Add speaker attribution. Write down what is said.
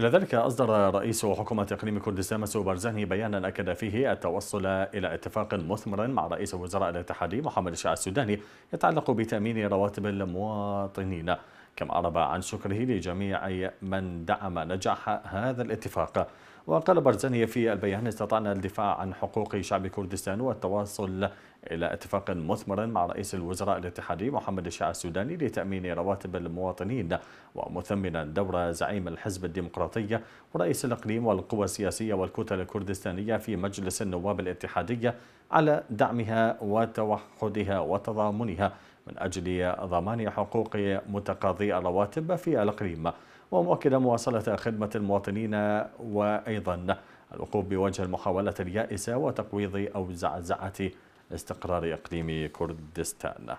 Speaker 1: إلى ذلك أصدر رئيس حكومة إقليم كردستان مسعود بارزاني بيانا أكد فيه التوصل إلى اتفاق مثمر مع رئيس الوزراء الاتحادي محمد الشاع السوداني يتعلق بتأمين رواتب المواطنين كما أعرب عن شكره لجميع من دعم نجاح هذا الاتفاق وقال برزاني في البيان استطعنا الدفاع عن حقوق شعب كردستان والتواصل إلى اتفاق مثمر مع رئيس الوزراء الاتحادي محمد الشاع السوداني لتأمين رواتب المواطنين ومثمنا دور زعيم الحزب الديمقراطي ورئيس الإقليم والقوى السياسية والكتل الكردستانية في مجلس النواب الاتحادية على دعمها وتوحدها وتضامنها من أجل ضمان حقوق متقاضي الرواتب في الإقليم ومؤكدا مواصلة خدمة المواطنين وأيضا الوقوف بوجه المحاولة اليائسة وتقويض أو زعزعة استقرار إقليم كردستان